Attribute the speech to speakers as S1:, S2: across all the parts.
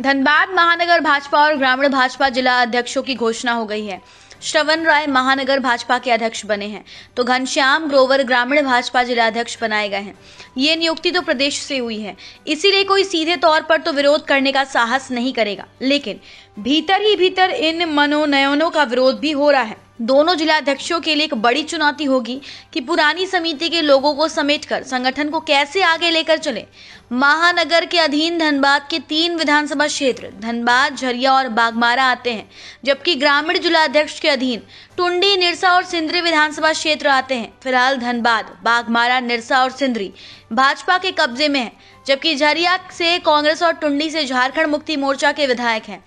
S1: धनबाद महानगर भाजपा और ग्रामीण भाजपा जिला अध्यक्षों की घोषणा हो गई है श्रवण राय महानगर भाजपा के अध्यक्ष बने हैं तो घनश्याम ग्रोवर ग्रामीण भाजपा जिला अध्यक्ष बनाए गए हैं ये नियुक्ति तो प्रदेश से हुई है इसीलिए कोई सीधे तौर पर तो विरोध करने का साहस नहीं करेगा लेकिन भीतर ही भीतर इन मनोनयनों का विरोध भी हो रहा है दोनों जिलाध्यक्षों के लिए एक बड़ी चुनौती होगी कि पुरानी समिति के लोगों को समेटकर संगठन को कैसे आगे लेकर चले महानगर के अधीन धनबाद के तीन विधानसभा क्षेत्र धनबाद झरिया और बागमारा आते हैं जबकि ग्रामीण जिलाध्यक्ष के अधीन टुंडी निरसा और सिंदरी विधानसभा क्षेत्र आते हैं फिलहाल धनबाद बागमारा निरसा और सिंदरी भाजपा के कब्जे में है जबकि झरिया से कांग्रेस और टुंडी से झारखंड मुक्ति मोर्चा के विधायक हैं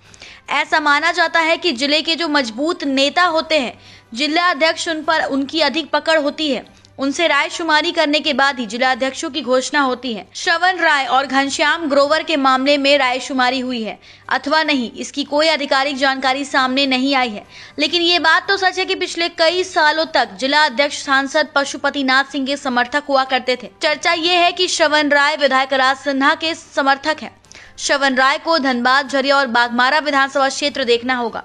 S1: ऐसा माना जाता है कि जिले के जो मजबूत नेता होते हैं जिला अध्यक्ष उन पर उनकी अधिक पकड़ होती है उनसे राय शुमारी करने के बाद ही जिला अध्यक्षों की घोषणा होती है श्रवण राय और घनश्याम ग्रोवर के मामले में राय शुमारी हुई है अथवा नहीं इसकी कोई आधिकारिक जानकारी सामने नहीं आई है लेकिन ये बात तो सच है कि पिछले कई सालों तक जिला अध्यक्ष सांसद पशुपति नाथ सिंह के समर्थक हुआ करते थे चर्चा ये है की श्रवण राय विधायक राज सिन्हा के समर्थक है श्रवण राय को धनबाद झरिया और बागमारा विधानसभा क्षेत्र देखना होगा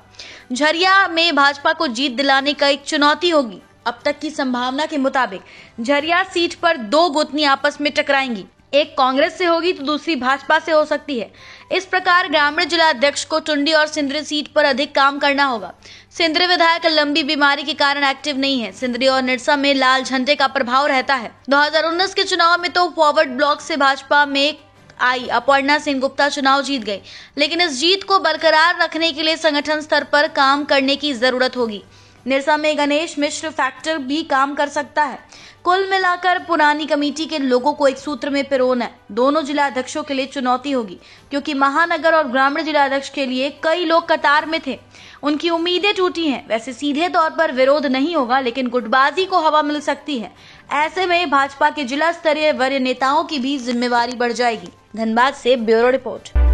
S1: झरिया में भाजपा को जीत दिलाने का एक चुनौती होगी अब तक की संभावना के मुताबिक झरिया सीट पर दो गोतनी आपस में टकराएंगी एक कांग्रेस से होगी तो दूसरी भाजपा से हो सकती है इस प्रकार ग्रामीण जिला अध्यक्ष को टुंडी और सिंदरी सीट पर अधिक काम करना होगा सिंदरी विधायक लंबी बीमारी के कारण एक्टिव नहीं है सिंदरी और निरसा में लाल झंडे का प्रभाव रहता है 2019 के चुनाव में तो फॉरवर्ड ब्लॉक से भाजपा में आई अपर्णा सिंह गुप्ता चुनाव जीत गए लेकिन इस जीत को बरकरार रखने के लिए संगठन स्तर पर काम करने की जरूरत होगी निरसा में गणेश मिश्र फैक्टर भी काम कर सकता है कुल मिलाकर पुरानी कमेटी के लोगों को एक सूत्र में पिरोना है दोनों जिला अध्यक्षों के लिए चुनौती होगी क्योंकि महानगर और ग्रामीण जिला अध्यक्ष के लिए कई लोग कतार में थे उनकी उम्मीदें टूटी हैं वैसे सीधे तौर पर विरोध नहीं होगा लेकिन गुटबाजी को हवा मिल सकती है ऐसे में भाजपा के जिला स्तरीय वरीय नेताओं की भी जिम्मेवारी बढ़ जाएगी धनबाद से ब्यूरो रिपोर्ट